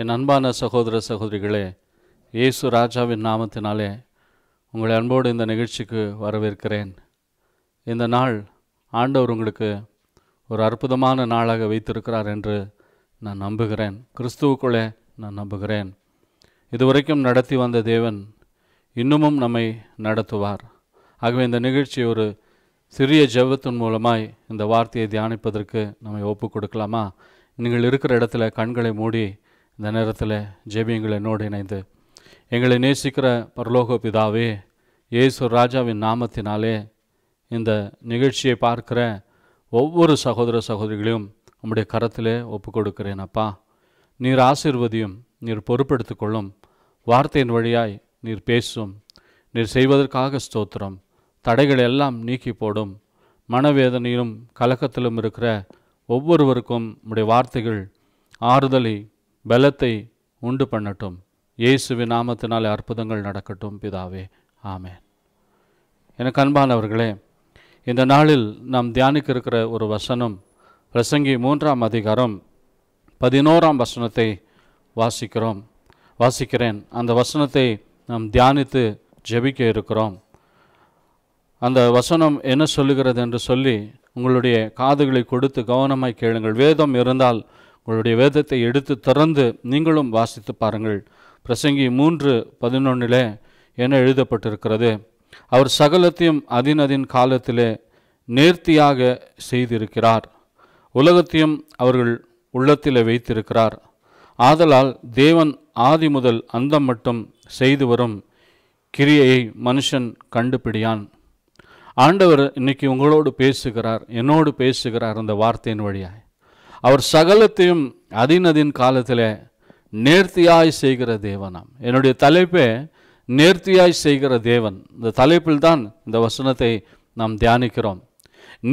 என் அன்பான சகோதர சகோதரிகளே இயேசு ராஜாவின் நாமத்தினாலே உங்களை அன்போடு இந்த நிகழ்ச்சிக்கு வரவேற்கிறேன் இந்த நாள் ஆண்டவர் உங்களுக்கு ஒரு அற்புதமான நாளாக வைத்திருக்கிறார் என்று நான் நம்புகிறேன் கிறிஸ்துவுக்குள்ளே நான் நம்புகிறேன் இதுவரைக்கும் நடத்தி வந்த தேவன் இன்னமும் நம்மை நடத்துவார் ஆகவே இந்த நிகழ்ச்சி ஒரு சிறிய ஜெபத்தின் மூலமாய் இந்த வார்த்தையை தியானிப்பதற்கு நம்மை ஒப்பு கொடுக்கலாமா நீங்கள் இருக்கிற இடத்துல கண்களை மூடி இந்த நேரத்தில் ஜெபியங்களை என்னோடு இணைந்து எங்களை நேசிக்கிற பரலோக பிதாவே இயேசு ராஜாவின் நாமத்தினாலே இந்த நிகழ்ச்சியை பார்க்கிற ஒவ்வொரு சகோதர சகோதரிகளையும் உம்முடைய கரத்திலே ஒப்பு கொடுக்கிறேன் அப்பா நீர் ஆசிர்வதியும் நீர் பொறுப்படுத்தி கொள்ளும் வார்த்தையின் வழியாய் நீர் பேசும் நீர் செய்வதற்காக ஸ்தோத்திரம் தடைகள் எல்லாம் நீக்கி போடும் மனவேதனையிலும் கலக்கத்திலும் இருக்கிற ஒவ்வொருவருக்கும் உடைய வார்த்தைகள் ஆறுதலை பலத்தை உண்டு பண்ணட்டும் இயேசுவின் நாமத்தினாலே அற்புதங்கள் நடக்கட்டும் பிதாவே ஆமேன் எனக்கு அன்பானவர்களே இந்த நாளில் நாம் தியானிக்க இருக்கிற ஒரு வசனம் பிரசங்கி மூன்றாம் அதிகாரம் பதினோராம் வசனத்தை வாசிக்கிறோம் வாசிக்கிறேன் அந்த வசனத்தை நாம் தியானித்து ஜெபிக்க இருக்கிறோம் அந்த வசனம் என்ன சொல்லுகிறது என்று சொல்லி உங்களுடைய காதுகளை கொடுத்து கவனமாய் கேளுங்கள் வேதம் இருந்தால் உங்களுடைய வேதத்தை எடுத்து திறந்து நீங்களும் வாசித்து பாருங்கள் பிரசங்கி மூன்று பதினொன்றிலே என எழுதப்பட்டிருக்கிறது அவர் சகலத்தையும் அதினதின் காலத்திலே நேர்த்தியாக செய்திருக்கிறார் உலகத்தையும் அவர்கள் உள்ளத்தில் வைத்திருக்கிறார் ஆதலால் தேவன் ஆதி முதல் அந்தம் மட்டும் செய்து வரும் கிரியையை மனுஷன் கண்டுபிடியான் ஆண்டவர் இன்னைக்கு உங்களோடு பேசுகிறார் என்னோடு பேசுகிறார் அந்த வார்த்தையின் வழியாய் அவர் சகலத்தையும் அதினதின் காலத்தில் நேர்த்தியாய் செய்கிற தேவனாம் என்னுடைய தலைப்பே நேர்த்தியாய் செய்கிற தேவன் இந்த தலைப்பில் தான் இந்த வசனத்தை நாம் தியானிக்கிறோம்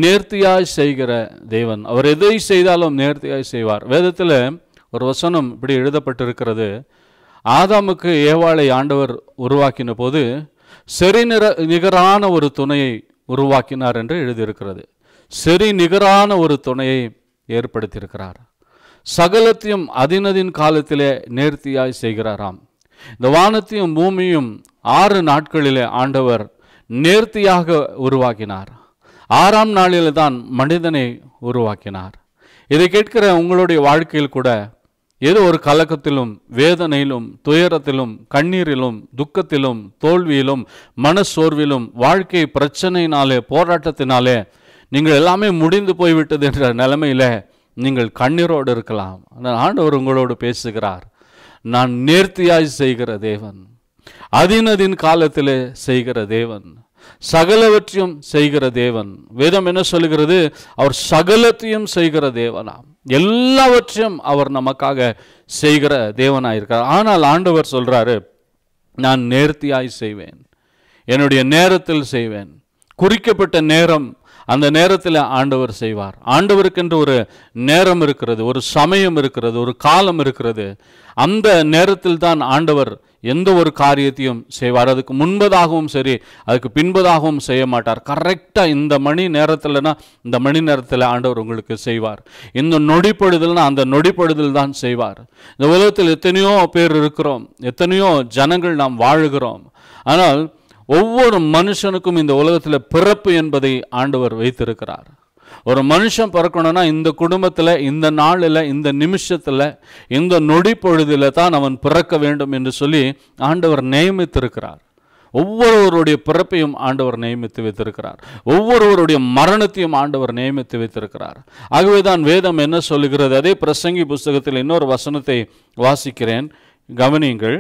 நேர்த்தியாய் செய்கிற தேவன் அவர் எதை செய்தாலும் நேர்த்தியாய் செய்வார் வேதத்தில் ஒரு வசனம் இப்படி எழுதப்பட்டிருக்கிறது ஆதாமுக்கு ஏவாளை ஆண்டவர் உருவாக்கின போது செறி நிற நிகரான ஒரு துணையை உருவாக்கினார் என்று எழுதியிருக்கிறது செறி நிகரான ஒரு துணையை ஏற்படுத்தியிருக்கிறார் சகலத்தையும் அதினதின் காலத்திலே நேர்த்தியாய் செய்கிறாராம் இந்த வானத்தையும் பூமியும் ஆறு நாட்களிலே ஆண்டவர் நேர்த்தியாக உருவாக்கினார் ஆறாம் நாளில் தான் மனிதனை உருவாக்கினார் இதை கேட்கிற உங்களுடைய வாழ்க்கையில் கூட ஏதோ ஒரு கலக்கத்திலும் வேதனையிலும் துயரத்திலும் கண்ணீரிலும் துக்கத்திலும் தோல்வியிலும் மனசோர்விலும் வாழ்க்கை பிரச்சனையினாலே போராட்டத்தினாலே நீங்கள் எல்லாமே முடிந்து போய்விட்டது என்ற நிலைமையில் நீங்கள் கண்ணீரோடு இருக்கலாம் ஆனால் ஆண்டவர் உங்களோடு பேசுகிறார் நான் நேர்த்தியாய் செய்கிற தேவன் அதினதின் காலத்தில் செய்கிற தேவன் சகலவற்றையும் செய்கிற தேவன் வேதம் என்ன சொல்கிறது அவர் சகலத்தையும் செய்கிற தேவனாம் எல்லாவற்றையும் அவர் நமக்காக செய்கிற தேவனாயிருக்கார் ஆனால் ஆண்டவர் சொல்கிறாரு நான் நேர்த்தியாய் செய்வேன் என்னுடைய நேரத்தில் செய்வேன் குறிக்கப்பட்ட நேரம் அந்த நேரத்தில் ஆண்டவர் செய்வார் ஆண்டவருக்கென்று ஒரு நேரம் இருக்கிறது ஒரு சமயம் இருக்கிறது ஒரு காலம் இருக்கிறது அந்த நேரத்தில் தான் ஆண்டவர் எந்த ஒரு காரியத்தையும் செய்வார் அதுக்கு முன்பதாகவும் சரி அதுக்கு பின்பதாகவும் செய்ய மாட்டார் கரெக்டாக இந்த மணி நேரத்தில்னா இந்த மணி நேரத்தில் ஆண்டவர் உங்களுக்கு செய்வார் இந்த நொடிப்படுதல்னா அந்த நொடிப்படுதல் தான் செய்வார் இந்த உலகத்தில் எத்தனையோ பேர் இருக்கிறோம் எத்தனையோ ஜனங்கள் நாம் வாழுகிறோம் ஆனால் ஒவ்வொரு மனுஷனுக்கும் இந்த உலகத்தில் பிறப்பு என்பதை ஆண்டவர் வைத்திருக்கிறார் ஒரு மனுஷன் பிறக்கணும்னா இந்த குடும்பத்தில் இந்த நாளில் இந்த நிமிஷத்தில் இந்த நொடி பொழுதில் தான் அவன் பிறக்க வேண்டும் என்று சொல்லி ஆண்டவர் நியமித்திருக்கிறார் ஒவ்வொருவருடைய பிறப்பையும் ஆண்டவர் நியமித்து வைத்திருக்கிறார் ஒவ்வொருவருடைய மரணத்தையும் ஆண்டவர் நியமித்து வைத்திருக்கிறார் ஆகவேதான் வேதம் என்ன சொல்லுகிறது அதே பிரசங்கி புஸ்தகத்தில் இன்னொரு வசனத்தை வாசிக்கிறேன் கவனியுங்கள்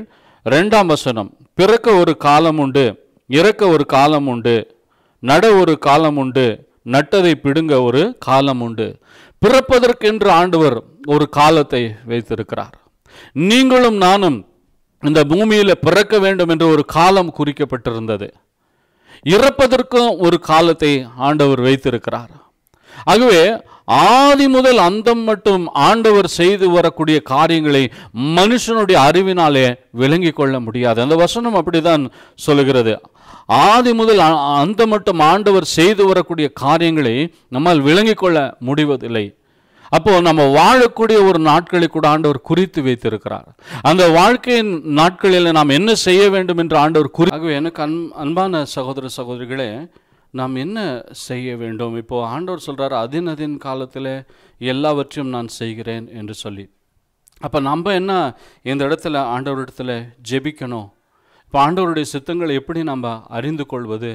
ரெண்டாம் வசனம் பிறக்க ஒரு காலம் உண்டு இறக்க ஒரு காலம் உண்டு நட ஒரு காலம் உண்டு நட்டதை பிடுங்க ஒரு காலம் உண்டு பிறப்பதற்கென்று ஆண்டவர் ஒரு காலத்தை வைத்திருக்கிறார் நீங்களும் நானும் இந்த பூமியில் பிறக்க வேண்டும் என்று ஒரு காலம் குறிக்கப்பட்டிருந்தது இறப்பதற்கும் ஒரு காலத்தை ஆண்டவர் வைத்திருக்கிறார் ஆகவே ஆதி முதல் அந்தம் மட்டும் ஆண்டவர் செய்து வரக்கூடிய காரியங்களை மனுஷனுடைய அறிவினாலே விளங்கி கொள்ள முடியாது அந்த வசனம் அப்படிதான் சொல்லுகிறது ஆதி முதல் அந்த மட்டும் ஆண்டவர் செய்து வரக்கூடிய காரியங்களை நம்மால் விளங்கிக் கொள்ள முடிவதில்லை அப்போது நம்ம வாழக்கூடிய ஒரு நாட்களை கூட ஆண்டவர் குறித்து வைத்திருக்கிறார் அந்த வாழ்க்கையின் நாட்களில் நாம் என்ன செய்ய வேண்டும் என்று ஆண்டவர் குறி ஆகவே எனக்கு அன் அன்பான சகோதர சகோதரிகளே நாம் என்ன செய்ய வேண்டும் இப்போது ஆண்டவர் சொல்கிறார் அதின் அதின் காலத்தில் எல்லாவற்றையும் நான் செய்கிறேன் என்று சொல்லி அப்போ நம்ம என்ன இந்த இடத்துல ஆண்டவர் இடத்துல ஜெபிக்கணும் இப்போ ஆண்டவருடைய சித்தங்களை எப்படி நம்ம அறிந்து கொள்வது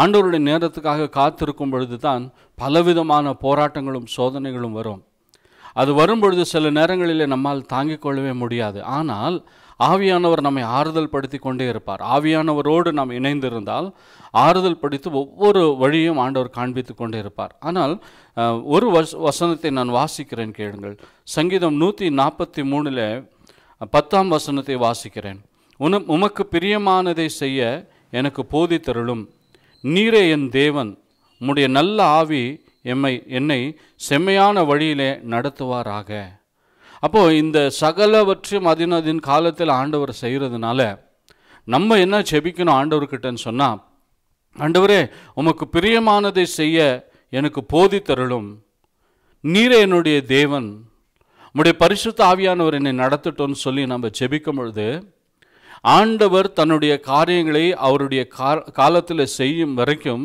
ஆண்டவருடைய நேரத்துக்காக காத்திருக்கும் பொழுது தான் பலவிதமான போராட்டங்களும் சோதனைகளும் வரும் அது வரும்பொழுது சில நேரங்களில் நம்மால் தாங்கிக் கொள்ளவே முடியாது ஆனால் ஆவியானவர் நம்மை ஆறுதல் படுத்தி கொண்டே இருப்பார் ஆவியானவரோடு நாம் இணைந்திருந்தால் ஆறுதல் படித்து ஒவ்வொரு வழியும் ஆண்டவர் காண்பித்து கொண்டே இருப்பார் ஆனால் ஒரு வஸ் வசனத்தை நான் வாசிக்கிறேன் கேளுங்கள் சங்கீதம் நூற்றி நாற்பத்தி மூணில் பத்தாம் வசனத்தை வாசிக்கிறேன் உன உமக்கு பிரியமானதை செய்ய எனக்கு போதித்தருளும் நீரே என் தேவன் உம்முடைய நல்ல ஆவி எம்மை என்னை செம்மையான வழியிலே நடத்துவாராக அப்போது இந்த சகலவற்றையும் அதினதின் காலத்தில் ஆண்டவர் செய்கிறதுனால நம்ம என்ன செபிக்கணும் ஆண்டவர்கிட்டன்னு சொன்னால் ஆண்டவரே உமக்கு பிரியமானதை செய்ய எனக்கு போதித்தருளும் நீரே என்னுடைய தேவன் உம்முடைய பரிசுத்த ஆவியானவர் என்னை நடத்தட்டோன்னு சொல்லி நம்ம செபிக்கும் பொழுது ஆண்டவர் தன்னுடைய காரியங்களை அவருடைய காலத்தில் செய்யும் வரைக்கும்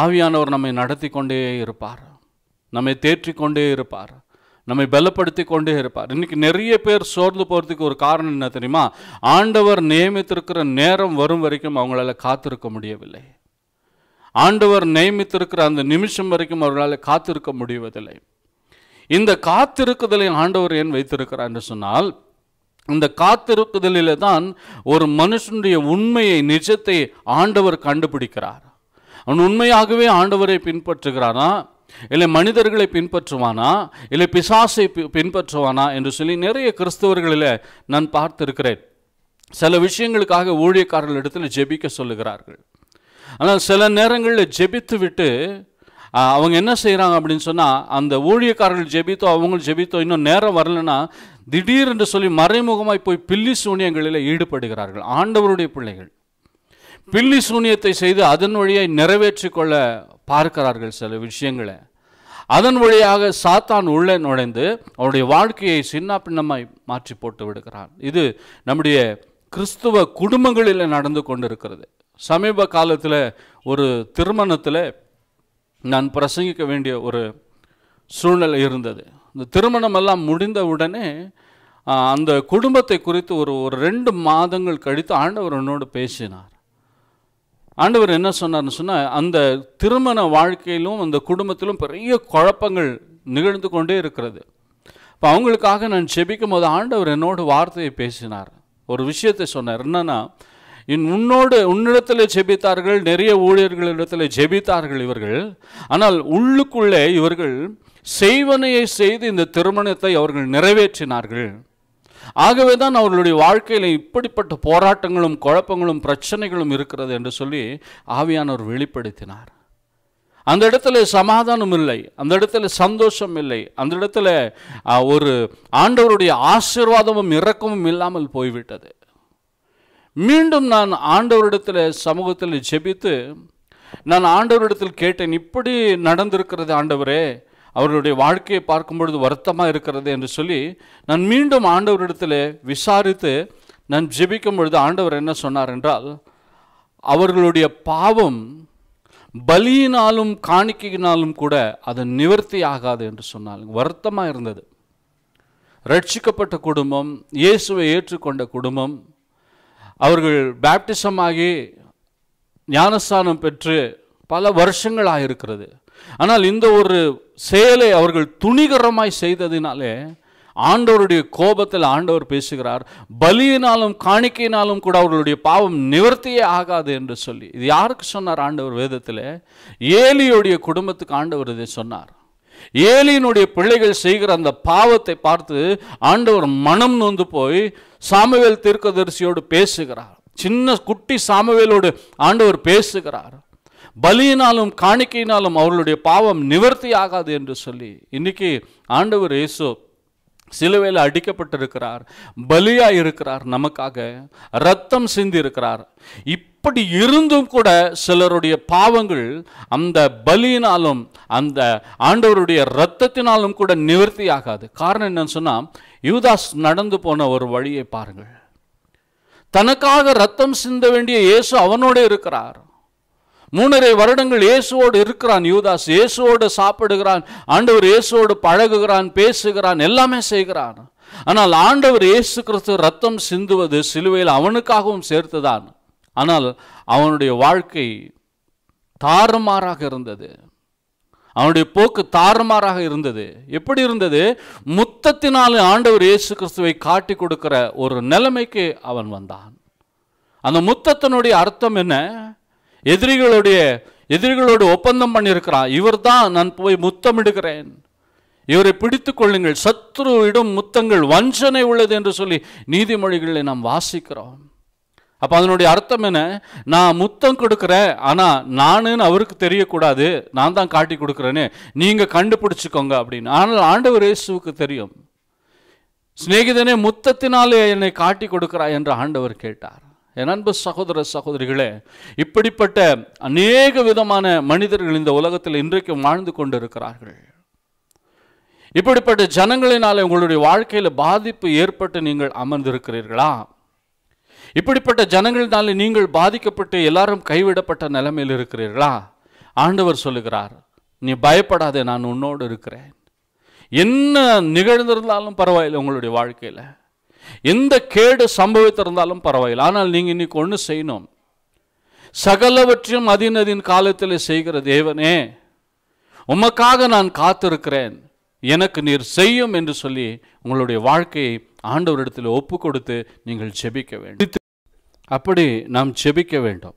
ஆவியானவர் நம்மை நடத்தி கொண்டே இருப்பார் நம்மை தேற்றி கொண்டே இருப்பார் நம்மை பலப்படுத்தி கொண்டே இருப்பார் இன்றைக்கி நிறைய பேர் சோர்ந்து போகிறதுக்கு ஒரு காரணம் என்ன தெரியுமா ஆண்டவர் நியமித்திருக்கிற நேரம் வரும் வரைக்கும் அவங்களால காத்திருக்க முடியவில்லை ஆண்டவர் நியமித்திருக்கிற அந்த நிமிஷம் வரைக்கும் அவர்களால் காத்திருக்க முடிவதில்லை இந்த காத்திருக்குதலை ஆண்டவர் ஏன் வைத்திருக்கிறார் என்று சொன்னால் இந்த காத்திருப்புதலில் தான் ஒரு மனுஷனுடைய உண்மையை நிஜத்தை ஆண்டவர் கண்டுபிடிக்கிறார் அவன் உண்மையாகவே ஆண்டவரை பின்பற்றுகிறானா இல்லை மனிதர்களை பின்பற்றுவானா இல்லை பிசாசை பின்பற்றுவானா என்று சொல்லி நிறைய கிறிஸ்தவர்களில் நான் பார்த்திருக்கிறேன் சில விஷயங்களுக்காக ஊழியக்காரர்கள் இடத்துல ஜெபிக்க சொல்லுகிறார்கள் ஆனால் சில நேரங்களில் ஜெபித்து விட்டு அவங்க என்ன செய்கிறாங்க அப்படின்னு சொன்னால் அந்த ஊழியக்காரர்கள் ஜெபித்தோ அவங்களும் ஜெபித்தோ இன்னும் நேரம் வரலன்னா திடீர் என்று சொல்லி மறைமுகமாய் போய் பில்லி சூனியங்களில் ஈடுபடுகிறார்கள் ஆண்டவருடைய பிள்ளைகள் பில்லி சூனியத்தை செய்து அதன் வழியை நிறைவேற்றி கொள்ள பார்க்கிறார்கள் சில விஷயங்களை அதன் வழியாக சாத்தான் உள்ளே நுழைந்து அவருடைய வாழ்க்கையை சின்ன பின்னமாய் மாற்றி போட்டு விடுகிறான் இது நம்முடைய கிறிஸ்துவ குடும்பங்களில் நடந்து கொண்டிருக்கிறது சமீப காலத்தில் ஒரு திருமணத்தில் நான் பிரசங்கிக்க வேண்டிய ஒரு சூழ்நிலை இருந்தது இந்த திருமணம் எல்லாம் முடிந்த உடனே அந்த குடும்பத்தை குறித்து ஒரு ஒரு ரெண்டு மாதங்கள் கழித்து ஆண்டவர் என்னோடு பேசினார் ஆண்டவர் என்ன சொன்னார்னு சொன்னால் அந்த திருமண வாழ்க்கையிலும் அந்த குடும்பத்திலும் பெரிய குழப்பங்கள் நிகழ்ந்து கொண்டே இருக்கிறது இப்போ அவங்களுக்காக நான் செபிக்கும் போது ஆண்டவர் என்னோடு வார்த்தையை பேசினார் ஒரு விஷயத்தை சொன்னார் என்னன்னா இன் உன்னோடு உன்னிடத்தில் ஜெபித்தார்கள் நிறைய ஊழியர்களிடத்தில் ஜெபித்தார்கள் இவர்கள் ஆனால் உள்ளுக்குள்ளே இவர்கள் செய்வனையை செய்து இந்த திருமணத்தை அவர்கள் நிறைவேற்றினார்கள் ஆகவே தான் அவர்களுடைய வாழ்க்கையில் இப்படிப்பட்ட போராட்டங்களும் குழப்பங்களும் பிரச்சனைகளும் இருக்கிறது என்று சொல்லி ஆவியானவர் வெளிப்படுத்தினார் அந்த இடத்துல சமாதானம் இல்லை அந்த இடத்துல சந்தோஷம் இல்லை அந்த இடத்துல ஒரு ஆண்டவருடைய ஆசீர்வாதமும் இறக்கமும் இல்லாமல் போய்விட்டது மீண்டும் நான் ஆண்டவரிடத்தில் சமூகத்தில் ஜெபித்து நான் ஆண்டவரிடத்தில் கேட்டேன் இப்படி நடந்திருக்கிறது ஆண்டவரே அவர்களுடைய வாழ்க்கையை பார்க்கும் பொழுது வருத்தமாக இருக்கிறது என்று சொல்லி நான் மீண்டும் ஆண்டவரிடத்தில் விசாரித்து நான் ஜெபிக்கும் பொழுது ஆண்டவர் என்ன சொன்னார் என்றால் அவர்களுடைய பாவம் பலியினாலும் காணிக்கையினாலும் கூட அது நிவர்த்தி ஆகாது என்று சொன்னாலும் வருத்தமாக இருந்தது ரட்சிக்கப்பட்ட குடும்பம் இயேசுவை ஏற்றுக்கொண்ட குடும்பம் அவர்கள் பேப்டிசம் ஆகி ஞானஸ்தானம் பெற்று பல வருஷங்களாக இருக்கிறது ஆனால் இந்த ஒரு செயலை அவர்கள் துணிகரமாய் செய்ததினாலே ஆண்டவருடைய கோபத்தில் ஆண்டவர் பேசுகிறார் பலியினாலும் காணிக்கையினாலும் கூட அவர்களுடைய பாவம் நிவர்த்தியே ஆகாது என்று சொல்லி இது யாருக்கு சொன்னார் ஆண்டவர் வேதத்தில் ஏலியுடைய குடும்பத்துக்கு ஆண்டவர் இதை சொன்னார் ஏலியினுடைய பிள்ளைகள் செய்கிற அந்த பாவத்தை பார்த்து ஆண்டவர் மனம் நொந்து போய் சாமுவேல் தீர்க்கதரிசியோடு பேசுகிறார் சின்ன குட்டி சாமுவேலோடு ஆண்டவர் பேசுகிறார் பலியினாலும் காணிக்கையினாலும் அவர்களுடைய பாவம் நிவர்த்தி ஆகாது என்று சொல்லி இன்னைக்கு ஆண்டவர் இயேசு சிலுவையில் அடிக்கப்பட்டிருக்கிறார் பலியாக இருக்கிறார் நமக்காக ரத்தம் சிந்தி இருக்கிறார் இப்படி இருந்தும் கூட சிலருடைய பாவங்கள் அந்த பலியினாலும் அந்த ஆண்டவருடைய ரத்தத்தினாலும் கூட நிவர்த்தி ஆகாது காரணம் என்னன்னு சொன்னால் யூதாஸ் நடந்து போன ஒரு வழியை பாருங்கள் தனக்காக ரத்தம் சிந்த வேண்டிய இயேசு அவனோடு இருக்கிறார் மூணரை வருடங்கள் இயேசுவோடு இருக்கிறான் யூதாஸ் இயேசுவோடு சாப்பிடுகிறான் ஆண்டவர் இயேசுவோடு பழகுகிறான் பேசுகிறான் எல்லாமே செய்கிறான் ஆனால் ஆண்டவர் இயேசு கிறிஸ்து ரத்தம் சிந்துவது சிலுவையில் அவனுக்காகவும் சேர்த்துதான் ஆனால் அவனுடைய வாழ்க்கை தாறுமாறாக இருந்தது அவனுடைய போக்கு தாறுமாறாக இருந்தது எப்படி இருந்தது முத்தத்தினாலே ஆண்டவர் இயேசு கிறிஸ்துவை காட்டி கொடுக்கிற ஒரு நிலைமைக்கு அவன் வந்தான் அந்த முத்தத்தினுடைய அர்த்தம் என்ன எதிரிகளுடைய எதிரிகளோடு ஒப்பந்தம் பண்ணியிருக்கிறான் இவர் தான் நான் போய் முத்தம் எடுக்கிறேன் இவரை பிடித்து கொள்ளுங்கள் சத்ரு இடும் முத்தங்கள் வஞ்சனை உள்ளது என்று சொல்லி நீதிமொழிகளை நாம் வாசிக்கிறோம் அப்போ அதனுடைய அர்த்தம் என்ன நான் முத்தம் கொடுக்குறேன் ஆனால் நானுன்னு அவருக்கு தெரியக்கூடாது நான் தான் காட்டி கொடுக்குறேன்னு நீங்கள் கண்டுபிடிச்சிக்கோங்க அப்படின்னு ஆனால் ஆண்டவர் இயேசுவுக்கு தெரியும் சிநேகிதனே முத்தத்தினாலே என்னை காட்டி கொடுக்குறா என்று ஆண்டவர் கேட்டார் என் அன்பு சகோதர சகோதரிகளே இப்படிப்பட்ட அநேக விதமான மனிதர்கள் இந்த உலகத்தில் இன்றைக்கும் வாழ்ந்து கொண்டு இருக்கிறார்கள் இப்படிப்பட்ட ஜனங்களினால் உங்களுடைய வாழ்க்கையில் பாதிப்பு ஏற்பட்டு நீங்கள் அமர்ந்திருக்கிறீர்களா இப்படிப்பட்ட ஜனங்களினாலே நீங்கள் பாதிக்கப்பட்டு எல்லாரும் கைவிடப்பட்ட நிலைமையில் இருக்கிறீர்களா ஆண்டவர் சொல்லுகிறார் நீ பயப்படாதே நான் உன்னோடு இருக்கிறேன் என்ன நிகழ்ந்திருந்தாலும் பரவாயில்லை உங்களுடைய வாழ்க்கையில் எந்த கேடு சம்பவித்திருந்தாலும் பரவாயில்லை ஆனால் நீங்கள் இன்னைக்கு ஒன்று செய்யணும் சகலவற்றையும் அதினதின் காலத்தில் செய்கிற தேவனே உமக்காக நான் காத்திருக்கிறேன் எனக்கு நீர் செய்யும் என்று சொல்லி உங்களுடைய வாழ்க்கையை ஆண்டவரிடத்தில் ஒப்பு கொடுத்து நீங்கள் செபிக்க வேண்டும் அப்படி நாம் செபிக்க வேண்டும்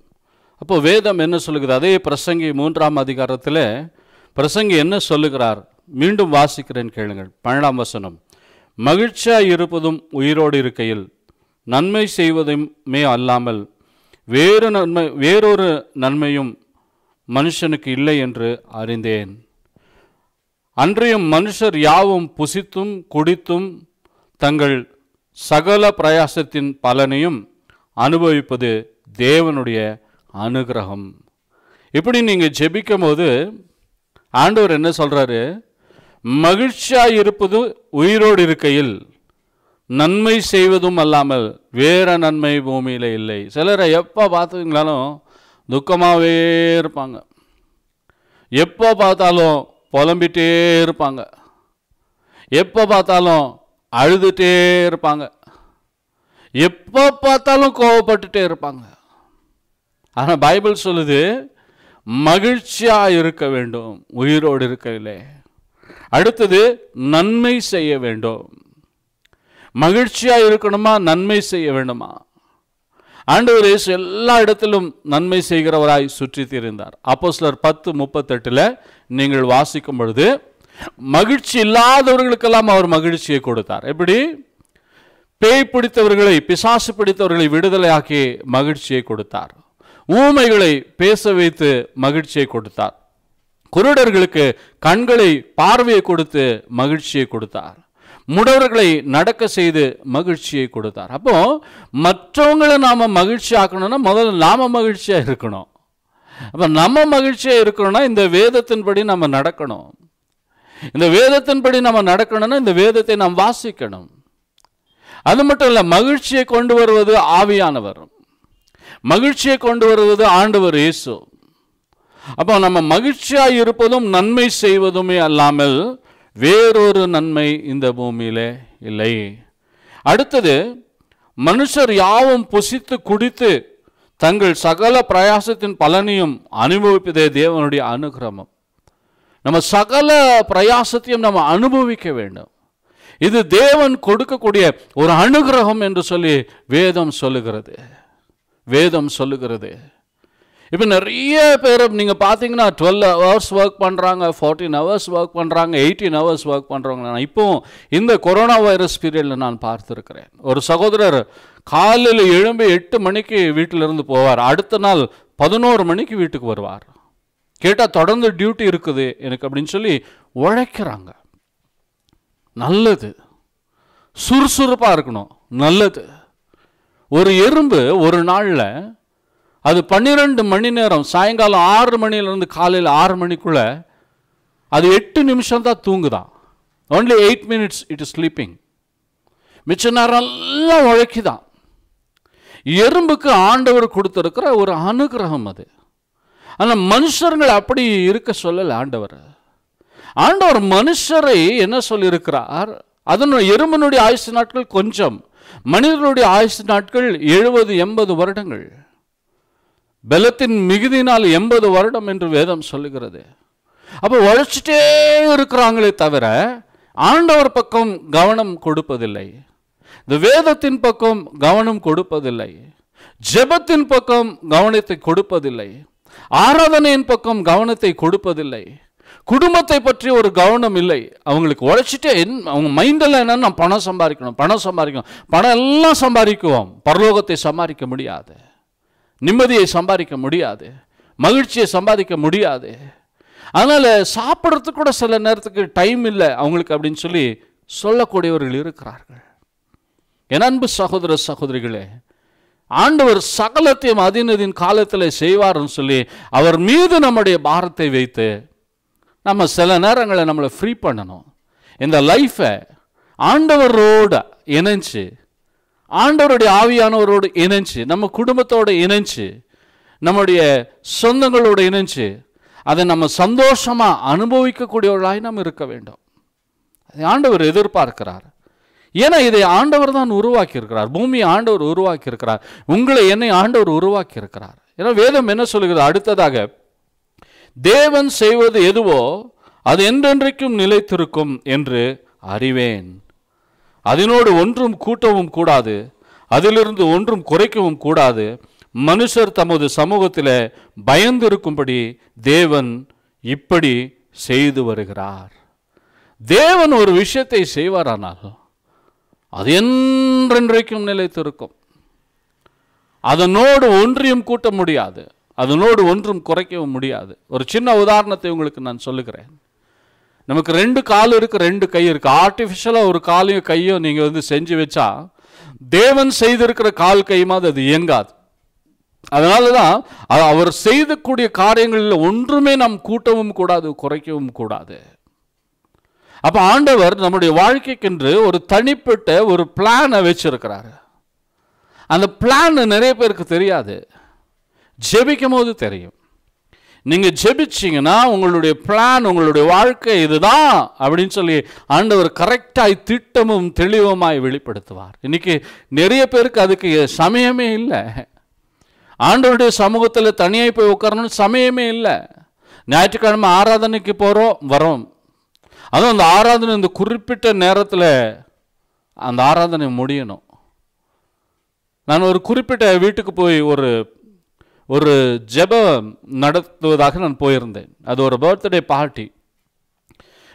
அப்போ வேதம் என்ன சொல்லுகிறது அதே பிரசங்கி மூன்றாம் அதிகாரத்தில் பிரசங்கி என்ன சொல்லுகிறார் மீண்டும் வாசிக்கிறேன் கேளுங்கள் பன்னெண்டாம் வசனம் மகிழ்ச்சியாக இருப்பதும் உயிரோடு இருக்கையில் நன்மை செய்வதுமே அல்லாமல் வேறு நன்மை வேறொரு நன்மையும் மனுஷனுக்கு இல்லை என்று அறிந்தேன் அன்றையும் மனுஷர் யாவும் புசித்தும் குடித்தும் தங்கள் சகல பிரயாசத்தின் பலனையும் அனுபவிப்பது தேவனுடைய அனுகிரகம் இப்படி நீங்கள் ஜெபிக்கும் போது ஆண்டவர் என்ன சொல்கிறாரு மகிழ்ச்சியாக இருப்பது உயிரோடு இருக்கையில் நன்மை செய்வதும் அல்லாமல் வேற நன்மை பூமியில் இல்லை சிலரை எப்போ பார்த்துங்களாலும் துக்கமாகவே இருப்பாங்க எப்போ பார்த்தாலும் புலம்பிட்டே இருப்பாங்க எப்போ பார்த்தாலும் அழுதுகிட்டே இருப்பாங்க எப்போ பார்த்தாலும் கோவப்பட்டுட்டே இருப்பாங்க ஆனால் பைபிள் சொல்லுது மகிழ்ச்சியாக இருக்க வேண்டும் உயிரோடு இருக்கவில்லை அடுத்தது நன்மை செய்ய வேண்டும் மகிழ்ச்சியாக இருக்கணுமா நன்மை செய்ய வேண்டுமா ஆண்டவர் இயேசு எல்லா இடத்திலும் நன்மை செய்கிறவராய் சுற்றி திரிந்தார் அப்போ சிலர் பத்து முப்பத்தெட்டில் நீங்கள் வாசிக்கும் பொழுது மகிழ்ச்சி இல்லாதவர்களுக்கெல்லாம் அவர் மகிழ்ச்சியை கொடுத்தார் எப்படி பேய் பிடித்தவர்களை பிசாசு பிடித்தவர்களை விடுதலையாக்கி மகிழ்ச்சியை கொடுத்தார் ஊமைகளை பேச வைத்து மகிழ்ச்சியை கொடுத்தார் குருடர்களுக்கு கண்களை பார்வையை கொடுத்து மகிழ்ச்சியை கொடுத்தார் முடவர்களை நடக்க செய்து மகிழ்ச்சியை கொடுத்தார் அப்போ மற்றவங்களை நாம் மகிழ்ச்சி ஆக்கணும்னா முதல்ல நாம் மகிழ்ச்சியாக இருக்கணும் அப்போ நம்ம மகிழ்ச்சியாக இருக்கணும்னா இந்த வேதத்தின்படி நம்ம நடக்கணும் இந்த வேதத்தின்படி நம்ம நடக்கணும்னா இந்த வேதத்தை நாம் வாசிக்கணும் அது மட்டும் இல்லை மகிழ்ச்சியை கொண்டு வருவது ஆவியானவர் மகிழ்ச்சியை கொண்டு வருவது ஆண்டவர் இயேசு அப்போ நம்ம மகிழ்ச்சியாக இருப்பதும் நன்மை செய்வதுமே அல்லாமல் வேறொரு நன்மை இந்த பூமியில் இல்லை அடுத்தது மனுஷர் யாவும் புசித்து குடித்து தங்கள் சகல பிரயாசத்தின் பலனையும் அனுபவிப்பதே தேவனுடைய அனுகிரமம் நம்ம சகல பிரயாசத்தையும் நம்ம அனுபவிக்க வேண்டும் இது தேவன் கொடுக்கக்கூடிய ஒரு அனுகிரகம் என்று சொல்லி வேதம் சொல்லுகிறது வேதம் சொல்லுகிறது இப்போ நிறைய பேர் நீங்கள் பார்த்தீங்கன்னா டுவெல் ஹவர்ஸ் ஒர்க் பண்ணுறாங்க ஃபார்ட்டின் ஹவர்ஸ் ஒர்க் பண்ணுறாங்க எயிட்டீன் ஹவர்ஸ் ஒர்க் பண்ணுறவங்க நான் இப்போவும் இந்த கொரோனா வைரஸ் பீரியடில் நான் பார்த்துருக்கிறேன் ஒரு சகோதரர் காலையில் எழும்பி எட்டு மணிக்கு வீட்டிலிருந்து போவார் அடுத்த நாள் பதினோரு மணிக்கு வீட்டுக்கு வருவார் கேட்டால் தொடர்ந்து டியூட்டி இருக்குது எனக்கு அப்படின்னு சொல்லி உழைக்கிறாங்க நல்லது சுறுசுறுப்பாக இருக்கணும் நல்லது ஒரு எறும்பு ஒரு நாளில் அது பன்னிரெண்டு மணி நேரம் சாயங்காலம் ஆறு மணிலேருந்து காலையில் ஆறு மணிக்குள்ளே அது எட்டு நிமிஷம் தான் தூங்குதான் only eight minutes it is sleeping மிச்ச நேரம் எல்லாம் உழைக்குதான் எறும்புக்கு ஆண்டவர் கொடுத்துருக்கிற ஒரு அனுகிரகம் அது ஆனால் மனுஷர்கள் அப்படி இருக்க சொல்லலை ஆண்டவர் ஆண்டவர் மனுஷரை என்ன சொல்லியிருக்கிறார் அதனுடைய எறும்பனுடைய ஆயுசு நாட்கள் கொஞ்சம் மனிதனுடைய ஆயுசு நாட்கள் எழுபது எண்பது வருடங்கள் பலத்தின் மிகுதினால் எண்பது வருடம் என்று வேதம் சொல்லுகிறது அப்போ உழைச்சிட்டே இருக்கிறாங்களே தவிர ஆண்டவர் பக்கம் கவனம் கொடுப்பதில்லை இந்த வேதத்தின் பக்கம் கவனம் கொடுப்பதில்லை ஜெபத்தின் பக்கம் கவனத்தை கொடுப்பதில்லை ஆராதனையின் பக்கம் கவனத்தை கொடுப்பதில்லை குடும்பத்தை பற்றி ஒரு கவனம் இல்லை அவங்களுக்கு உழைச்சிட்டே என் அவங்க மைண்டில் என்னென்னா நான் பணம் சம்பாதிக்கணும் பணம் சம்பாதிக்கணும் பணம் எல்லாம் சம்பாதிக்குவோம் பரலோகத்தை சம்பாதிக்க முடியாது நிம்மதியை சம்பாதிக்க முடியாது மகிழ்ச்சியை சம்பாதிக்க முடியாது அதனால் சாப்பிட்றதுக்கு கூட சில நேரத்துக்கு டைம் இல்லை அவங்களுக்கு அப்படின்னு சொல்லி சொல்லக்கூடியவர்கள் இருக்கிறார்கள் என் அன்பு சகோதர சகோதரிகளே ஆண்டவர் சகலத்தையும் அதினதின் காலத்தில் செய்வார்னு சொல்லி அவர் மீது நம்முடைய பாரத்தை வைத்து நம்ம சில நேரங்களை நம்மளை ஃப்ரீ பண்ணணும் இந்த லைஃப்பை ஆண்டவரோட இணைஞ்சு ஆண்டவருடைய ஆவியானவரோடு இணைஞ்சு நம்ம குடும்பத்தோடு இணைஞ்சு நம்முடைய சொந்தங்களோடு இணைஞ்சு அதை நம்ம சந்தோஷமாக அனுபவிக்கக்கூடியவர்களாய் நாம் இருக்க வேண்டும் அதை ஆண்டவர் எதிர்பார்க்கிறார் ஏன்னா இதை ஆண்டவர் தான் உருவாக்கியிருக்கிறார் பூமியை ஆண்டவர் உருவாக்கியிருக்கிறார் உங்களை என்னை ஆண்டவர் உருவாக்கியிருக்கிறார் ஏன்னா வேதம் என்ன சொல்கிறது அடுத்ததாக தேவன் செய்வது எதுவோ அது என்றென்றைக்கும் நிலைத்திருக்கும் என்று அறிவேன் அதனோடு ஒன்றும் கூட்டவும் கூடாது அதிலிருந்து ஒன்றும் குறைக்கவும் கூடாது மனுஷர் தமது சமூகத்தில் பயந்திருக்கும்படி தேவன் இப்படி செய்து வருகிறார் தேவன் ஒரு விஷயத்தை செய்வாரானால் அது என்றென்றைக்கும் நிலைத்திருக்கும் அதனோடு ஒன்றியும் கூட்ட முடியாது அதனோடு ஒன்றும் குறைக்கவும் முடியாது ஒரு சின்ன உதாரணத்தை உங்களுக்கு நான் சொல்லுகிறேன் நமக்கு ரெண்டு கால் இருக்குது ரெண்டு கை இருக்குது ஆர்டிஃபிஷியலாக ஒரு காலையும் கையும் நீங்கள் வந்து செஞ்சு வச்சா தேவன் செய்திருக்கிற கால் கையுமா அது இயங்காது அதனால தான் அவர் செய்தக்கூடிய காரியங்களில் ஒன்றுமே நாம் கூட்டவும் கூடாது குறைக்கவும் கூடாது அப்போ ஆண்டவர் நம்முடைய வாழ்க்கைக்கென்று ஒரு தனிப்பட்ட ஒரு பிளானை வச்சிருக்கிறாரு அந்த பிளான் நிறைய பேருக்கு தெரியாது ஜெபிக்கும் போது தெரியும் நீங்கள் ஜெபிச்சிங்கன்னா உங்களுடைய பிளான் உங்களுடைய வாழ்க்கை இதுதான் அப்படின்னு சொல்லி ஆண்டவர் கரெக்டாய் திட்டமும் தெளிவுமாய் வெளிப்படுத்துவார் இன்றைக்கி நிறைய பேருக்கு அதுக்கு சமயமே இல்லை ஆண்டவருடைய சமூகத்தில் தனியாக போய் உட்காரணும்னு சமயமே இல்லை ஞாயிற்றுக்கிழமை ஆராதனைக்கு போகிறோம் வரோம் அதுவும் அந்த ஆராதனை இந்த குறிப்பிட்ட நேரத்தில் அந்த ஆராதனை முடியணும் நான் ஒரு குறிப்பிட்ட வீட்டுக்கு போய் ஒரு ஒரு ஜெபம் நடத்துவதாக நான் போயிருந்தேன் அது ஒரு பர்த்டே பார்ட்டி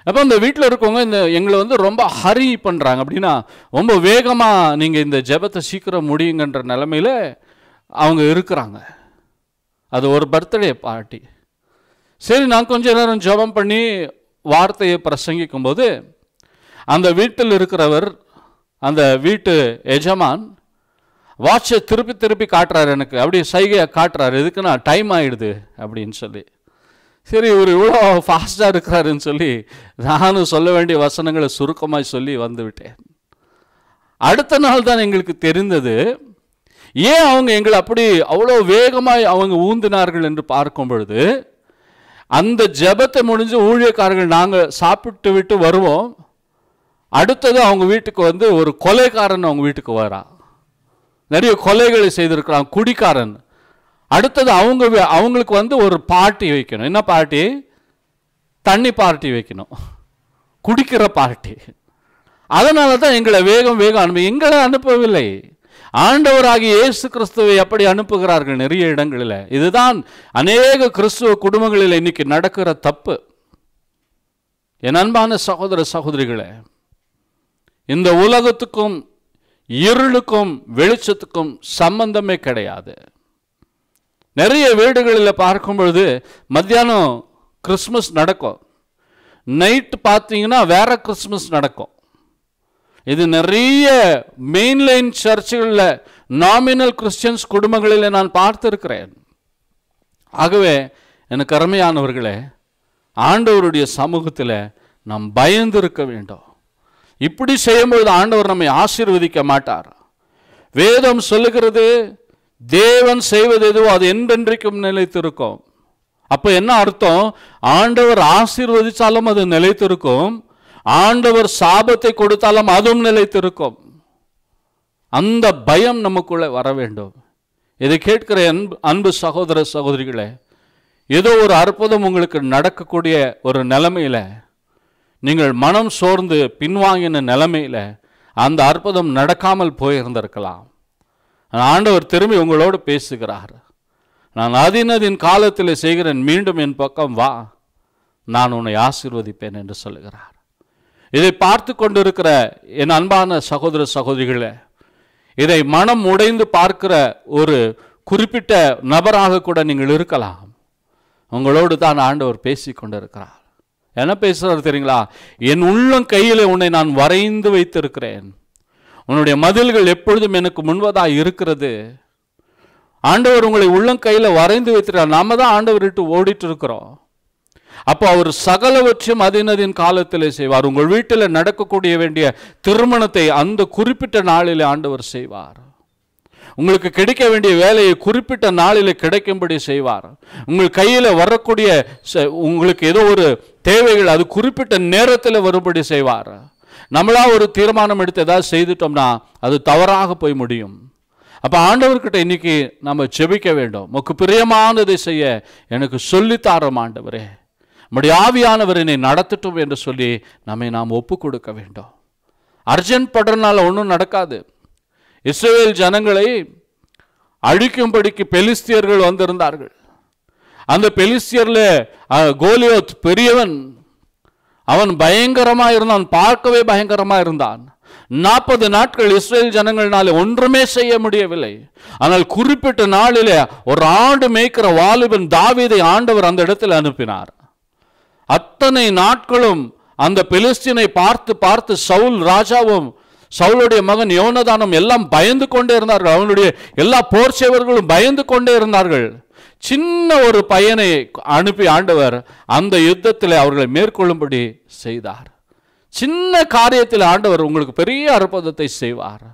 அப்போ அந்த வீட்டில் இருக்கவங்க இந்த எங்களை வந்து ரொம்ப ஹரி பண்ணுறாங்க அப்படின்னா ரொம்ப வேகமாக நீங்கள் இந்த ஜெபத்தை சீக்கிரம் முடியுங்கன்ற நிலமையில் அவங்க இருக்கிறாங்க அது ஒரு பர்த்டே பார்ட்டி சரி நான் கொஞ்சம் நேரம் ஜெபம் பண்ணி வார்த்தையை பிரசங்கிக்கும்போது அந்த வீட்டில் இருக்கிறவர் அந்த வீட்டு எஜமான் வாட்சை திருப்பி திருப்பி காட்டுறாரு எனக்கு அப்படி சைகையை காட்டுறாரு எதுக்குன்னா டைம் ஆகிடுது அப்படின்னு சொல்லி சரி இவர் இவ்வளோ ஃபாஸ்ட்டாக இருக்கிறாருன்னு சொல்லி நானும் சொல்ல வேண்டிய வசனங்களை சுருக்கமாக சொல்லி வந்துவிட்டேன் அடுத்த நாள் தான் எங்களுக்கு தெரிந்தது ஏன் அவங்க எங்களை அப்படி அவ்வளோ வேகமாக அவங்க ஊந்தினார்கள் என்று பார்க்கும் பொழுது அந்த ஜபத்தை முடிஞ்சு ஊழியக்காரர்கள் நாங்கள் சாப்பிட்டு விட்டு வருவோம் அடுத்தது அவங்க வீட்டுக்கு வந்து ஒரு கொலைக்காரன் அவங்க வீட்டுக்கு வரான் நிறைய கொலைகளை செய்திருக்கிறான் குடிக்காரன் அடுத்தது அவங்க அவங்களுக்கு வந்து ஒரு பார்ட்டி வைக்கணும் என்ன பார்ட்டி தண்ணி பார்ட்டி வைக்கணும் குடிக்கிற பார்ட்டி அதனால தான் எங்களை வேகம் வேகம் அனுப்பி எங்களை அனுப்பவில்லை ஆண்டவராகி இயேசு கிறிஸ்துவை எப்படி அனுப்புகிறார்கள் நிறைய இடங்களில் இதுதான் அநேக கிறிஸ்துவ குடும்பங்களில் இன்னைக்கு நடக்கிற தப்பு என் அன்பான சகோதர சகோதரிகளே இந்த உலகத்துக்கும் இருளுக்கும் வெளிச்சத்துக்கும் சம்பந்தமே கிடையாது நிறைய வீடுகளில் பார்க்கும் பொழுது மத்தியானம் கிறிஸ்மஸ் நடக்கும் நைட் பார்த்தீங்கன்னா வேற கிறிஸ்மஸ் நடக்கும் இது நிறைய மெயின்லைன் சர்ச்சுகளில் நாமினல் கிறிஸ்டியன்ஸ் குடும்பங்களில் நான் பார்த்துருக்கிறேன் ஆகவே எனக்கு அருமையானவர்களே ஆண்டவருடைய சமூகத்தில் நாம் பயந்து இருக்க வேண்டும் இப்படி செய்யும்போது ஆண்டவர் நம்மை ஆசீர்வதிக்க மாட்டார் வேதம் சொல்லுகிறது தேவன் செய்வது எதுவோ அது என்றென்றைக்கும் நிலைத்திருக்கும் அப்போ என்ன அர்த்தம் ஆண்டவர் ஆசீர்வதித்தாலும் அது நிலைத்திருக்கும் ஆண்டவர் சாபத்தை கொடுத்தாலும் அதுவும் நிலைத்திருக்கும் அந்த பயம் நமக்குள்ளே வர வேண்டும் இதை கேட்கிற அன்பு அன்பு சகோதர சகோதரிகளே ஏதோ ஒரு அற்புதம் உங்களுக்கு நடக்கக்கூடிய ஒரு நிலைமையில் நீங்கள் மனம் சோர்ந்து பின்வாங்கின நிலைமையில் அந்த அற்புதம் நடக்காமல் போயிருந்திருக்கலாம் ஆண்டவர் திரும்பி உங்களோடு பேசுகிறார் நான் அதினதின் காலத்தில் செய்கிறேன் மீண்டும் என் பக்கம் வா நான் உன்னை ஆசீர்வதிப்பேன் என்று சொல்கிறார் இதை பார்த்து கொண்டிருக்கிற என் அன்பான சகோதர சகோதரிகளை இதை மனம் உடைந்து பார்க்கிற ஒரு குறிப்பிட்ட நபராக கூட நீங்கள் இருக்கலாம் உங்களோடு தான் ஆண்டவர் பேசி கொண்டிருக்கிறார் என்ன பேசுறாரு தெரியுங்களா என் உள்ளம் கையில் உன்னை நான் வரைந்து வைத்திருக்கிறேன் உன்னுடைய மதில்கள் எப்பொழுதும் எனக்கு முன்பதாக இருக்கிறது ஆண்டவர் உங்களை உள்ளம் கையில் வரைந்து வைத்திருக்கிறார் நாம தான் ஆண்டவர் இட்டு ஓடிட்டு இருக்கிறோம் அப்போ அவர் சகலவற்றையும் அதினதின் காலத்தில் செய்வார் உங்கள் வீட்டில் நடக்கக்கூடிய வேண்டிய திருமணத்தை அந்த குறிப்பிட்ட நாளில் ஆண்டவர் செய்வார் உங்களுக்கு கிடைக்க வேண்டிய வேலையை குறிப்பிட்ட நாளில் கிடைக்கும்படி செய்வார் உங்கள் கையில் வரக்கூடிய உங்களுக்கு ஏதோ ஒரு தேவைகள் அது குறிப்பிட்ட நேரத்தில் வரும்படி செய்வார் நம்மளா ஒரு தீர்மானம் எடுத்து ஏதாவது செய்துட்டோம்னா அது தவறாக போய் முடியும் அப்போ ஆண்டவர்கிட்ட இன்னைக்கு நம்ம செபிக்க வேண்டும் முக்கு பிரியமானதை செய்ய எனக்கு சொல்லித்தாரோம் ஆண்டவரே நம்முடைய ஆவியானவர் என்னை நடத்தட்டும் என்று சொல்லி நம்மை நாம் ஒப்பு கொடுக்க வேண்டும் அர்ஜென்ட் படுறதுனால ஒன்றும் நடக்காது இஸ்ரேல் ஜனங்களை அழிக்கும்படிக்கு பெலிஸ்தியர்கள் வந்திருந்தார்கள் அந்த பெலிஸ்தியரில் கோலியோத் பெரியவன் அவன் பயங்கரமாக இருந்தான் பார்க்கவே பயங்கரமாக இருந்தான் நாற்பது நாட்கள் இஸ்ரேல் ஜனங்கள்னால ஒன்றுமே செய்ய முடியவில்லை ஆனால் குறிப்பிட்ட நாளிலே ஒரு ஆண்டு மேய்க்கிற வாலிபன் தாவீதை ஆண்டவர் அந்த இடத்தில் அனுப்பினார் அத்தனை நாட்களும் அந்த பெலிஸ்தீனை பார்த்து பார்த்து சவுல் ராஜாவும் சவுளுடைய மகன் யோனதானம் எல்லாம் பயந்து கொண்டே இருந்தார்கள் அவனுடைய எல்லா போர் சேவர்களும் பயந்து கொண்டே இருந்தார்கள் சின்ன ஒரு பையனை அனுப்பி ஆண்டவர் அந்த யுத்தத்தில் அவர்களை மேற்கொள்ளும்படி செய்தார் சின்ன காரியத்தில் ஆண்டவர் உங்களுக்கு பெரிய அற்புதத்தை செய்வார்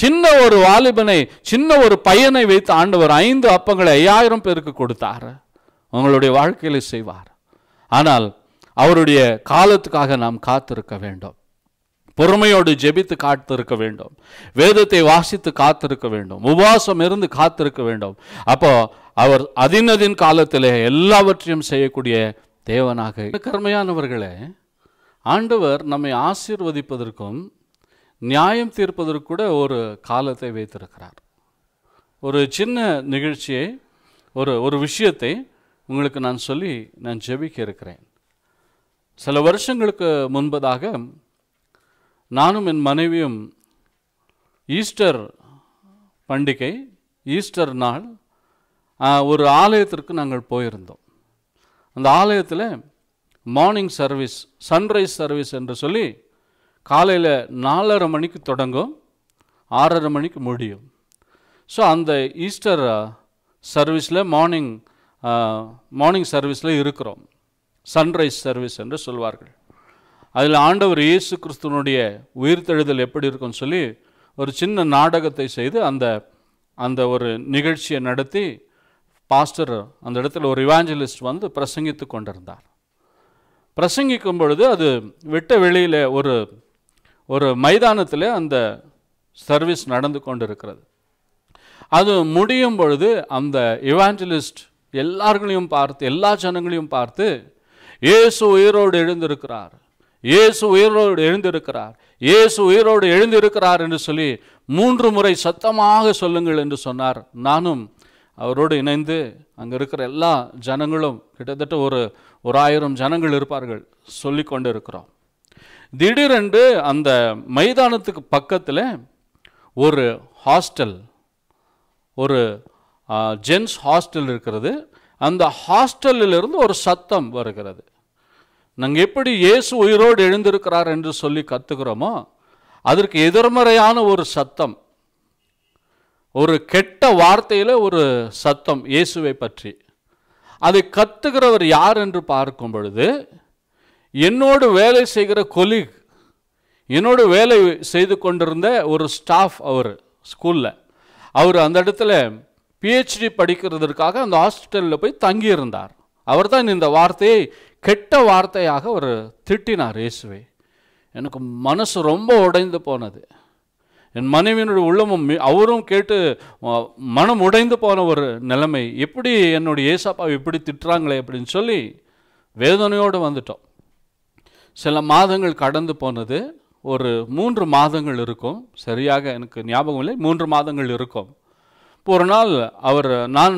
சின்ன ஒரு வாலிபனை சின்ன ஒரு பையனை வைத்து ஆண்டவர் ஐந்து அப்பங்களை ஐயாயிரம் பேருக்கு கொடுத்தார் உங்களுடைய வாழ்க்கையில் செய்வார் ஆனால் அவருடைய காலத்துக்காக நாம் காத்திருக்க வேண்டும் பொறுமையோடு ஜெபித்து காத்திருக்க வேண்டும் வேதத்தை வாசித்து காத்திருக்க வேண்டும் உபவாசம் இருந்து காத்திருக்க வேண்டும் அப்போ அவர் அதினதின் காலத்திலே எல்லாவற்றையும் செய்யக்கூடிய தேவனாக கருமையானவர்களே ஆண்டவர் நம்மை ஆசீர்வதிப்பதற்கும் நியாயம் தீர்ப்பதற்கு கூட ஒரு காலத்தை வைத்திருக்கிறார் ஒரு சின்ன நிகழ்ச்சியை ஒரு ஒரு விஷயத்தை உங்களுக்கு நான் சொல்லி நான் ஜெபிக்க இருக்கிறேன் சில வருஷங்களுக்கு முன்பதாக நானும் என் மனைவியும் ஈஸ்டர் பண்டிகை ஈஸ்டர் நாள் ஒரு ஆலயத்திற்கு நாங்கள் போயிருந்தோம் அந்த ஆலயத்தில் மார்னிங் சர்வீஸ் சன்ரைஸ் சர்வீஸ் என்று சொல்லி காலையில் நாலரை மணிக்கு தொடங்கும் ஆறரை மணிக்கு முடியும் ஸோ அந்த ஈஸ்டர் சர்வீஸில் மார்னிங் மார்னிங் சர்வீஸில் இருக்கிறோம் சன்ரைஸ் சர்வீஸ் என்று சொல்வார்கள் அதில் ஆண்டவர் இயேசு கிறிஸ்துவனுடைய உயிர்த்தெழுதல் எப்படி இருக்குன்னு சொல்லி ஒரு சின்ன நாடகத்தை செய்து அந்த அந்த ஒரு நிகழ்ச்சியை நடத்தி பாஸ்டர் அந்த இடத்துல ஒரு இவாஞ்சலிஸ்ட் வந்து பிரசங்கித்து கொண்டிருந்தார் பிரசங்கிக்கும் பொழுது அது விட்ட வெளியில் ஒரு ஒரு மைதானத்தில் அந்த சர்வீஸ் நடந்து கொண்டிருக்கிறது அது முடியும் பொழுது அந்த இவாஞ்சலிஸ்ட் எல்லார்களையும் பார்த்து எல்லா ஜனங்களையும் பார்த்து இயேசு உயிரோடு எழுந்திருக்கிறார் இயேசு உயிரோடு எழுந்திருக்கிறார் இயேசு உயிரோடு எழுந்திருக்கிறார் என்று சொல்லி மூன்று முறை சத்தமாக சொல்லுங்கள் என்று சொன்னார் நானும் அவரோடு இணைந்து அங்கே இருக்கிற எல்லா ஜனங்களும் கிட்டத்தட்ட ஒரு ஒரு ஆயிரம் ஜனங்கள் இருப்பார்கள் சொல்லி கொண்டு இருக்கிறோம் திடீரென்று அந்த மைதானத்துக்கு பக்கத்தில் ஒரு ஹாஸ்டல் ஒரு ஜென்ஸ் ஹாஸ்டல் இருக்கிறது அந்த ஹாஸ்டலிலிருந்து ஒரு சத்தம் வருகிறது நாங்கள் எப்படி இயேசு உயிரோடு எழுந்திருக்கிறார் என்று சொல்லி கத்துக்கிறோமோ அதற்கு எதிர்மறையான ஒரு சத்தம் ஒரு கெட்ட வார்த்தையில் ஒரு சத்தம் இயேசுவை பற்றி அதை கத்துகிறவர் யார் என்று பார்க்கும் பொழுது என்னோடு வேலை செய்கிற கொலீக் என்னோடு வேலை செய்து கொண்டிருந்த ஒரு ஸ்டாஃப் அவர் ஸ்கூலில் அவர் அந்த இடத்துல பிஹெச்டி படிக்கிறதுக்காக அந்த ஹாஸ்பிட்டலில் போய் தங்கியிருந்தார் அவர் தான் இந்த வார்த்தையை கெட்ட வார்த்தையாக அவர் திட்டினார் இயேசுவை எனக்கு மனசு ரொம்ப உடைந்து போனது என் மனைவியினுடைய உள்ளமும் அவரும் கேட்டு மனம் உடைந்து போன ஒரு நிலைமை எப்படி என்னுடைய ஏசப்பா இப்படி திட்டுறாங்களே அப்படின்னு சொல்லி வேதனையோடு வந்துட்டோம் சில மாதங்கள் கடந்து போனது ஒரு மூன்று மாதங்கள் இருக்கும் சரியாக எனக்கு ஞாபகம் இல்லை மூன்று மாதங்கள் இருக்கும் இப்போ ஒரு நாள் அவர் நான்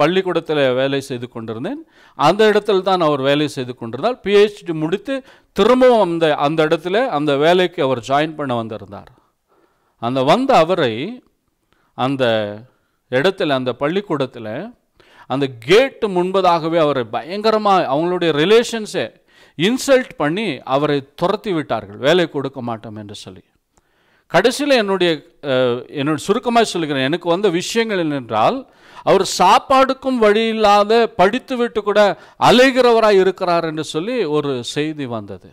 பள்ளிக்கூடத்தில் வேலை செய்து கொண்டிருந்தேன் அந்த இடத்துல தான் அவர் வேலை செய்து கொண்டிருந்தார் பிஹெச்டி முடித்து திரும்பவும் அந்த அந்த இடத்துல அந்த வேலைக்கு அவர் ஜாயின் பண்ண வந்திருந்தார் அந்த வந்த அவரை அந்த இடத்துல அந்த பள்ளிக்கூடத்தில் அந்த கேட்டு முன்பதாகவே அவரை பயங்கரமாக அவங்களுடைய ரிலேஷன்ஸை இன்சல்ட் பண்ணி அவரை துரத்தி விட்டார்கள் வேலை கொடுக்க மாட்டோம் என்று சொல்லி கடைசியில் என்னுடைய என்னுடைய சுருக்கமாக சொல்கிறேன் எனக்கு வந்த விஷயங்கள் என்னென்றால் அவர் சாப்பாடுக்கும் வழி இல்லாத படித்து விட்டு கூட அலைகிறவராக இருக்கிறார் என்று சொல்லி ஒரு செய்தி வந்தது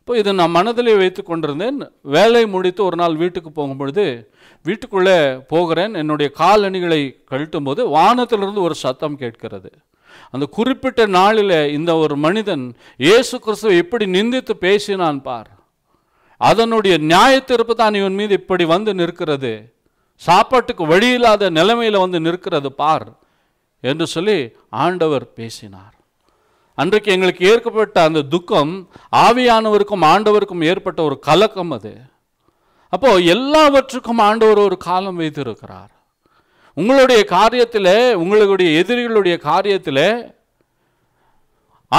இப்போ இதை நான் மனதிலே வைத்து கொண்டிருந்தேன் வேலை முடித்து ஒரு நாள் வீட்டுக்கு போகும்பொழுது வீட்டுக்குள்ளே போகிறேன் என்னுடைய காலணிகளை கழட்டும் போது வானத்திலிருந்து ஒரு சத்தம் கேட்கிறது அந்த குறிப்பிட்ட நாளில் இந்த ஒரு மனிதன் இயேசு கிறிஸ்துவை எப்படி நிந்தித்து பேசினான் பார் அதனுடைய நியாயத்திற்பு தான் இவன் மீது இப்படி வந்து நிற்கிறது சாப்பாட்டுக்கு வழி இல்லாத நிலைமையில் வந்து நிற்கிறது பார் என்று சொல்லி ஆண்டவர் பேசினார் அன்றைக்கு எங்களுக்கு ஏற்கப்பட்ட அந்த துக்கம் ஆவியானவருக்கும் ஆண்டவருக்கும் ஏற்பட்ட ஒரு கலக்கம் அது அப்போது எல்லாவற்றுக்கும் ஆண்டவர் ஒரு காலம் வைத்திருக்கிறார் உங்களுடைய காரியத்தில் உங்களுடைய எதிரிகளுடைய காரியத்தில்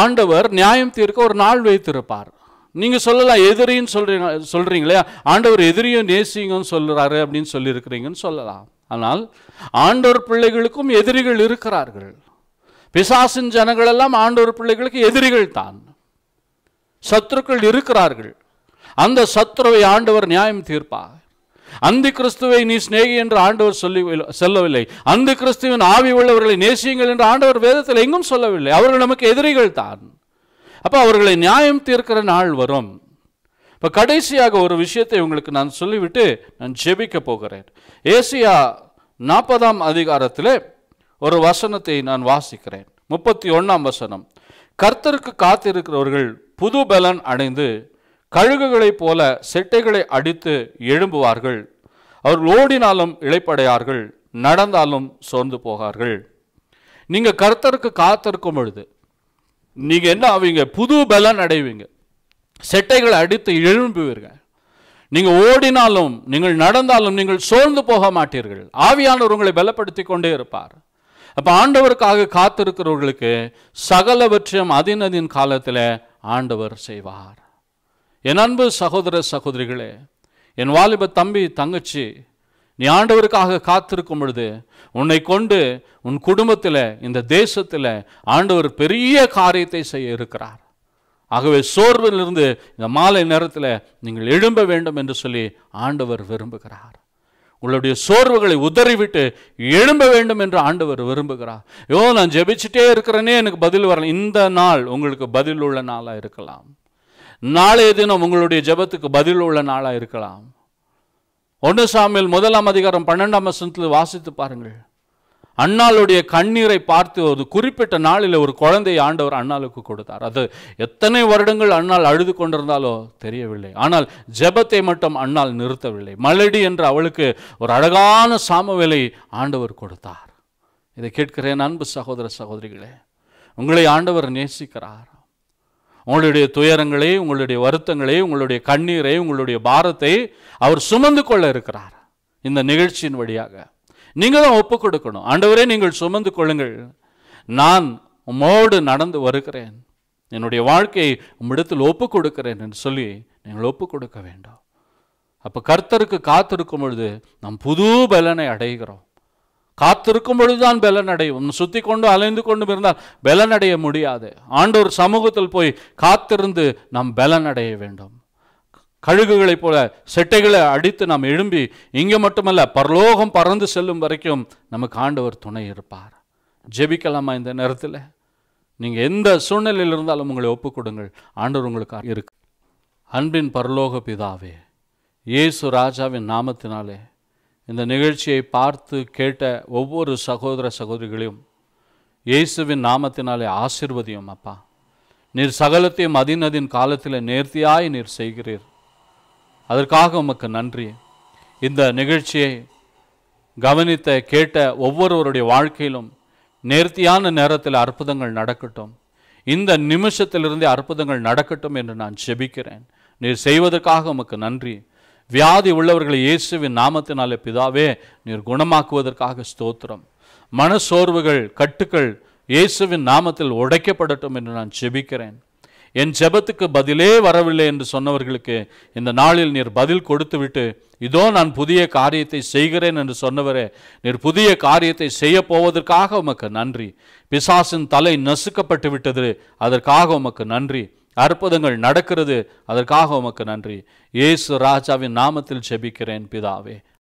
ஆண்டவர் நியாயம் தீர்க்க ஒரு நாள் வைத்திருப்பார் நீங்கள் சொல்லலாம் எதிரின்னு சொல்கிறீங்க சொல்கிறீங்களே ஆண்டவர் எதிரியும் நேசிங்கன்னு சொல்கிறாரு அப்படின்னு சொல்லியிருக்கிறீங்கன்னு சொல்லலாம் ஆனால் ஆண்டோர் பிள்ளைகளுக்கும் எதிரிகள் இருக்கிறார்கள் பிசாசின் ஜனங்களெல்லாம் ஆண்டோர் பிள்ளைகளுக்கு எதிரிகள் தான் சத்துருக்கள் இருக்கிறார்கள் அந்த சத்ருவை ஆண்டவர் நியாயம் தீர்ப்பார் அந்த கிறிஸ்துவை நீ சிநேகி என்று ஆண்டவர் சொல்லி சொல்லவில்லை அந்த கிறிஸ்துவின் ஆவி உள்ளவர்களை நேசியுங்கள் என்று ஆண்டவர் வேதத்தில் எங்கும் சொல்லவில்லை அவர்கள் நமக்கு எதிரிகள் தான் அப்போ அவர்களை நியாயம் தீர்க்கிற நாள் வரும் இப்போ கடைசியாக ஒரு விஷயத்தை உங்களுக்கு நான் சொல்லிவிட்டு நான் ஜெபிக்க போகிறேன் ஏசியா நாற்பதாம் அதிகாரத்தில் ஒரு வசனத்தை நான் வாசிக்கிறேன் முப்பத்தி ஒன்றாம் வசனம் கர்த்தருக்கு காத்திருக்கிறவர்கள் புது பலன் அடைந்து கழுகுகளைப் போல செட்டைகளை அடித்து எழும்புவார்கள் அவர்கள் ஓடினாலும் இழைப்படையார்கள் நடந்தாலும் சோர்ந்து போகார்கள் நீங்கள் கர்த்தருக்கு காத்திருக்கும் பொழுது நீங்கள் என்ன ஆவீங்க புது பலன் அடைவீங்க செட்டைகளை அடித்து எழும்புவீர்கள் நீங்கள் ஓடினாலும் நீங்கள் நடந்தாலும் நீங்கள் சோர்ந்து போக மாட்டீர்கள் ஆவியானவர் உங்களை பலப்படுத்தி கொண்டே இருப்பார் அப்போ ஆண்டவருக்காக காத்திருக்கிறவர்களுக்கு சகலவற்றையும் அதினதின் காலத்தில் ஆண்டவர் செய்வார் என் அன்பு சகோதர சகோதரிகளே என் வாலிப தம்பி தங்கச்சி நீ ஆண்டவருக்காக காத்திருக்கும் பொழுது உன்னை கொண்டு உன் குடும்பத்தில் இந்த தேசத்தில் ஆண்டவர் பெரிய காரியத்தை செய்ய இருக்கிறார் ஆகவே சோர்விலிருந்து இந்த மாலை நேரத்தில் நீங்கள் எழும்ப வேண்டும் என்று சொல்லி ஆண்டவர் விரும்புகிறார் உங்களுடைய சோர்வுகளை உதறிவிட்டு எழும்ப வேண்டும் என்று ஆண்டவர் விரும்புகிறார் ஐயோ நான் ஜெபிச்சுட்டே இருக்கிறேனே எனக்கு பதில் வரல இந்த நாள் உங்களுக்கு பதில் உள்ள நாளாக இருக்கலாம் நாளைய தினம் உங்களுடைய ஜெபத்துக்கு பதில் உள்ள நாளாக இருக்கலாம் ஒன்று சாமியில் முதலாம் அதிகாரம் பன்னெண்டாம் வசனத்தில் வாசித்து பாருங்கள் அண்ணாளுடைய கண்ணீரை பார்த்து ஒரு குறிப்பிட்ட நாளில் ஒரு குழந்தையை ஆண்டவர் அண்ணாளுக்கு கொடுத்தார் அது எத்தனை வருடங்கள் அண்ணால் அழுது கொண்டிருந்தாலோ தெரியவில்லை ஆனால் ஜெபத்தை மட்டும் அண்ணால் நிறுத்தவில்லை மலடி என்று அவளுக்கு ஒரு அழகான சாமவேலை ஆண்டவர் கொடுத்தார் இதை கேட்கிறேன் அன்பு சகோதர சகோதரிகளே உங்களை ஆண்டவர் நேசிக்கிறார் உங்களுடைய துயரங்களை உங்களுடைய வருத்தங்களை உங்களுடைய கண்ணீரை உங்களுடைய பாரத்தை அவர் சுமந்து கொள்ள இருக்கிறார் இந்த நிகழ்ச்சியின் வழியாக நீங்களும் ஒப்பு கொடுக்கணும் ஆண்டவரே நீங்கள் சுமந்து கொள்ளுங்கள் நான் உமோடு நடந்து வருகிறேன் என்னுடைய வாழ்க்கையை உம்மிடத்தில் ஒப்பு கொடுக்கிறேன் என்று சொல்லி நீங்கள் ஒப்பு கொடுக்க வேண்டும் அப்போ கர்த்தருக்கு காத்திருக்கும் பொழுது நாம் புது பலனை அடைகிறோம் காத்திருக்கும் பொழுதுதான் பலன் அடையும் சுற்றி கொண்டு அலைந்து கொண்டும் இருந்தால் பெலன் அடைய முடியாது ஆண்டோர் சமூகத்தில் போய் காத்திருந்து நாம் பெலன் அடைய வேண்டும் கழுகுகளைப் போல செட்டைகளை அடித்து நாம் எழும்பி இங்கே மட்டுமல்ல பரலோகம் பறந்து செல்லும் வரைக்கும் நமக்கு ஆண்டவர் துணை இருப்பார் ஜெபிக்கலாமா இந்த நேரத்தில் நீங்கள் எந்த சூழ்நிலையில் இருந்தாலும் உங்களை ஒப்புக் கொடுங்கள் ஆண்டவர் உங்களுக்கு இருக்கு அன்பின் பரலோக பிதாவே இயேசு ராஜாவின் நாமத்தினாலே இந்த நிகழ்ச்சியை பார்த்து கேட்ட ஒவ்வொரு சகோதர சகோதரிகளையும் இயேசுவின் நாமத்தினாலே ஆசிர்வதியும் அப்பா நீர் சகலத்தையும் அதினதின் காலத்தில் நேர்த்தியாய் நீர் செய்கிறீர் அதற்காக உமக்கு நன்றி இந்த நிகழ்ச்சியை கவனித்த கேட்ட ஒவ்வொருவருடைய வாழ்க்கையிலும் நேர்த்தியான நேரத்தில் அற்புதங்கள் நடக்கட்டும் இந்த நிமிஷத்திலிருந்தே அற்புதங்கள் நடக்கட்டும் என்று நான் செபிக்கிறேன் நீர் செய்வதற்காக உமக்கு நன்றி வியாதி உள்ளவர்களை இயேசுவின் நாமத்தினாலே பிதாவே நீர் குணமாக்குவதற்காக ஸ்தோத்திரம் மனசோர்வுகள் கட்டுக்கள் இயேசுவின் நாமத்தில் உடைக்கப்படட்டும் என்று நான் செபிக்கிறேன் என் ஜெபத்துக்கு பதிலே வரவில்லை என்று சொன்னவர்களுக்கு இந்த நாளில் நீர் பதில் கொடுத்துவிட்டு இதோ நான் புதிய காரியத்தை செய்கிறேன் என்று சொன்னவரே நீர் புதிய காரியத்தை செய்ய போவதற்காக உமக்கு நன்றி பிசாசின் தலை நசுக்கப்பட்டு விட்டது அதற்காக உமக்கு நன்றி அற்புதங்கள் நடக்கிறது அதற்காக உமக்கு நன்றி இயேசு ராஜாவின் நாமத்தில் செபிக்கிறேன் பிதாவே